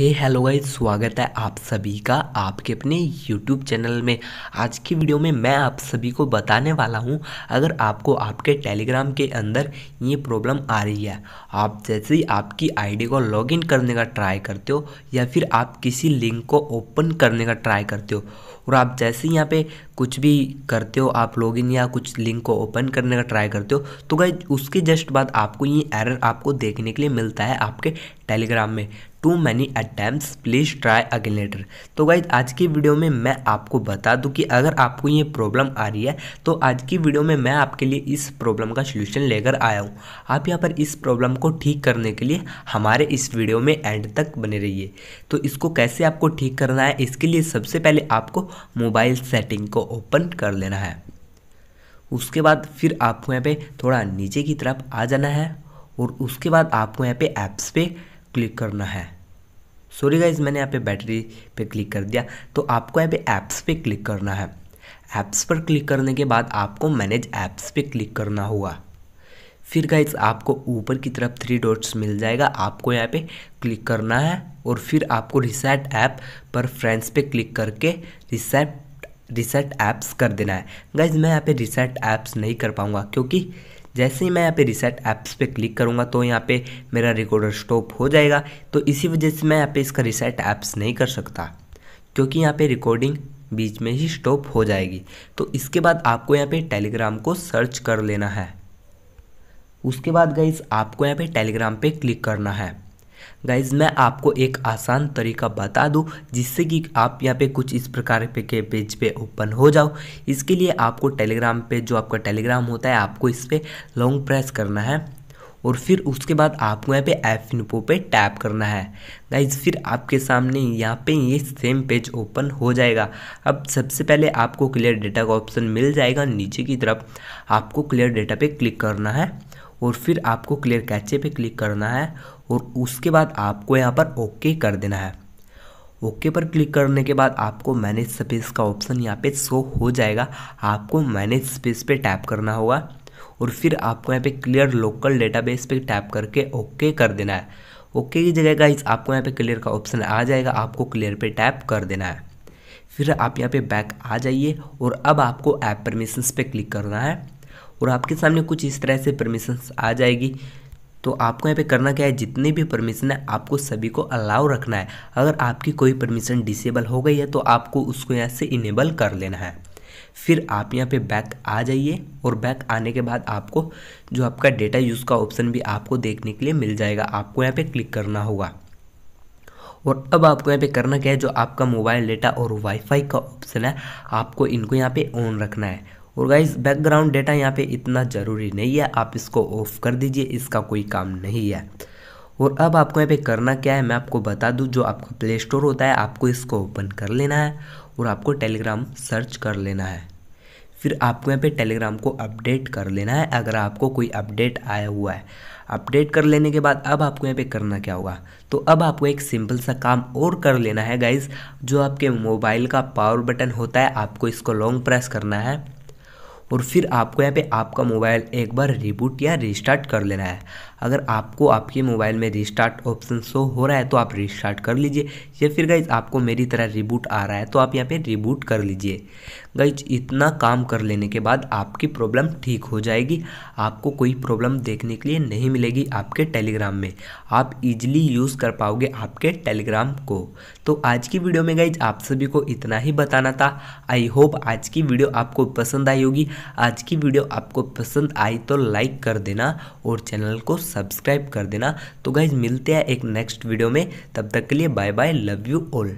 हे hello guys स्वागत है आप सभी का आपके अपने यूट्यूब चैनल में आज की वीडियो में मैं आप सभी को बताने वाला हूं अगर आपको आपके टेलीग्राम के अंदर ये प्रॉब्लम आ रही है आप जैसे ही आपकी आईडी को लॉगिन करने का ट्राई करते हो या फिर आप किसी लिंक को ओपन करने का ट्राई करते हो और आप जैसे ही यहाँ पे कुछ भी करते हो आप लॉगिन या कुछ लिंक को ओपन करने का ट्राई करते हो तो गाइज उसके जस्ट बाद आपको ये एरर आपको देखने के लिए मिलता है आपके टेलीग्राम में too many attempt please try again later तो गाइज आज की वीडियो में मैं आपको बता दूं कि अगर आपको ये प्रॉब्लम आ रही है तो आज की वीडियो में मैं आपके लिए इस प्रॉब्लम का सोल्यूशन लेकर आया हूँ आप यहाँ पर इस प्रॉब्लम को ठीक करने के लिए हमारे इस वीडियो में एंड तक बने रहिए तो इसको कैसे आपको ठीक करना है इसके लिए सबसे पहले आपको मोबाइल सेटिंग को ओपन कर लेना है उसके बाद फिर आपको यहाँ पे थोड़ा नीचे की तरफ आ जाना है और उसके बाद आपको यहाँ पे ऐप्स पे क्लिक करना है सॉरी गाइज मैंने यहाँ पे बैटरी पे क्लिक कर दिया तो आपको यहाँ पे ऐप्स पे क्लिक करना है ऐप्स पर क्लिक करने के बाद आपको मैनेज ऐप्स पे क्लिक करना होगा फिर गाइज आपको ऊपर की तरफ थ्री डॉट्स मिल जाएगा आपको यहाँ पे क्लिक करना है और फिर आपको रिसेट ऐप पर फ्रेंड्स पे क्लिक करके रिसेट रिसेट ऐप्स कर देना है गाइज मैं यहाँ पे रिसेट ऐप्स नहीं कर पाऊँगा क्योंकि जैसे ही मैं यहाँ पे रिसेट ऐप्स पे क्लिक करूँगा तो यहाँ पे मेरा रिकॉर्डर स्टॉप हो जाएगा तो इसी वजह से मैं यहाँ पे इसका रिसेट ऐप्स नहीं कर सकता क्योंकि यहाँ पे रिकॉर्डिंग बीच में ही स्टॉप हो जाएगी तो इसके बाद आपको यहाँ पे टेलीग्राम को सर्च कर लेना है उसके बाद गई आपको यहाँ पे टेलीग्राम पे क्लिक करना है गाइज मैं आपको एक आसान तरीका बता दूं जिससे कि आप यहाँ पे कुछ इस प्रकार पे के पेज पे ओपन हो जाओ इसके लिए आपको टेलीग्राम पे जो आपका टेलीग्राम होता है आपको इस पर लॉन्ग प्रेस करना है और फिर उसके बाद आपको यहाँ पे एफ इनपो पे टैप करना है गाइज फिर आपके सामने यहाँ पे ये सेम पेज ओपन हो जाएगा अब सबसे पहले आपको क्लियर डेटा का ऑप्शन मिल जाएगा नीचे की तरफ आपको क्लियर डेटा पे क्लिक करना है और फिर आपको क्लियर कैचे पे क्लिक करना है और उसके बाद आपको यहाँ पर ओके कर देना है ओके पर क्लिक करने के बाद आपको मैनेज स्पेस का ऑप्शन यहाँ पे शो हो जाएगा आपको मैनेज स्पेस पे टैप करना होगा और फिर आपको यहाँ पे क्लियर लोकल डेटाबेस पे टैप करके ओके कर देना है ओके की जगह का आपको यहाँ पे क्लियर का ऑप्शन आ जाएगा आपको क्लियर पे टैप कर देना है फिर आप यहाँ पे बैक आ जाइए और अब आपको ऐप परमिशंस पे क्लिक करना है और आपके सामने कुछ इस तरह से परमिशंस आ जाएगी तो आपको यहाँ पे करना क्या है जितने भी परमिशन है आपको सभी को अलाउ रखना है अगर आपकी कोई परमिशन डिसेबल हो गई है तो आपको उसको यहाँ से इनेबल कर लेना है फिर आप यहाँ पे बैक आ जाइए और बैक आने के बाद आपको जो आपका डेटा यूज़ का ऑप्शन भी आपको देखने के लिए मिल जाएगा आपको यहाँ पर क्लिक करना होगा और अब आपको यहाँ पे करना क्या है जो आपका मोबाइल डेटा और वाईफाई का ऑप्शन है आपको इनको यहाँ पे ऑन रखना है और गाइज बैकग्राउंड डेटा यहाँ पे इतना ज़रूरी नहीं है आप इसको ऑफ कर दीजिए इसका कोई काम नहीं है और अब आपको यहाँ पे करना क्या है मैं आपको बता दूँ जो आपका प्ले स्टोर होता है आपको इसको ओपन कर लेना है और आपको टेलीग्राम सर्च कर लेना है फिर आपको यहाँ पे टेलीग्राम को अपडेट कर लेना है अगर आपको कोई अपडेट आया हुआ है अपडेट कर लेने के बाद अब आपको यहाँ पे करना क्या होगा तो अब आपको एक सिंपल सा काम और कर लेना है गाइज जो आपके मोबाइल का पावर बटन होता है आपको इसको लॉन्ग प्रेस करना है और फिर आपको यहाँ पे आपका मोबाइल एक बार रिबूट या रिस्टार्ट कर लेना है अगर आपको आपके मोबाइल में रिस्टार्ट ऑप्शन शो हो रहा है तो आप रिस्टार्ट कर लीजिए या फिर गाइज आपको मेरी तरह रिबूट आ रहा है तो आप यहाँ पे रिबूट कर लीजिए गाइज इतना काम कर लेने के बाद आपकी प्रॉब्लम ठीक हो जाएगी आपको कोई प्रॉब्लम देखने के लिए नहीं मिलेगी आपके टेलीग्राम में आप इजिली यूज़ कर पाओगे आपके टेलीग्राम को तो आज की वीडियो में गाइज आप सभी को इतना ही बताना था आई होप आज की वीडियो आपको पसंद आई होगी आज की वीडियो आपको पसंद आई तो लाइक कर देना और चैनल को सब्सक्राइब कर देना तो गाइज मिलते हैं एक नेक्स्ट वीडियो में तब तक के लिए bye bye love you all